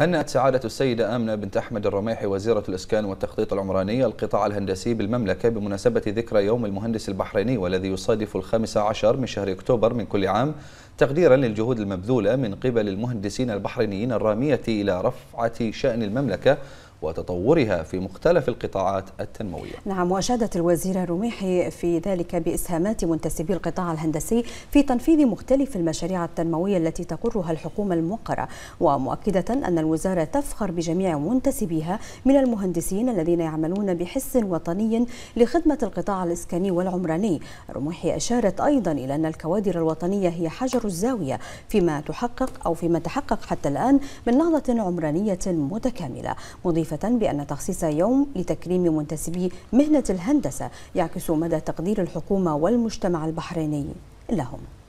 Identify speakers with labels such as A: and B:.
A: هنأت سعادة السيدة آمنة بنت أحمد الرميحي وزيرة الإسكان والتخطيط العمراني القطاع الهندسي بالمملكة بمناسبة ذكرى يوم المهندس البحريني والذي يصادف الخامس عشر من شهر أكتوبر من كل عام تقديرا للجهود المبذولة من قبل المهندسين البحرينيين الرامية إلى رفعة شأن المملكة وتطورها في مختلف القطاعات التنموية
B: نعم وأشادت الوزيرة رميحي في ذلك بإسهامات منتسبي القطاع الهندسي في تنفيذ مختلف المشاريع التنموية التي تقرها الحكومة الموقرة ومؤكدة أن الوزارة تفخر بجميع منتسبيها من المهندسين الذين يعملون بحس وطني لخدمة القطاع الإسكاني والعمراني رميحي أشارت أيضا إلى أن الكوادر الوطنية هي حجر الزاوية فيما تحقق أو فيما تحقق حتى الآن من نهضة عمرانية متكاملة مضيفة مضيفة بأن تخصيص يوم لتكريم منتسبي مهنة الهندسة يعكس مدى تقدير الحكومة والمجتمع البحريني
C: لهم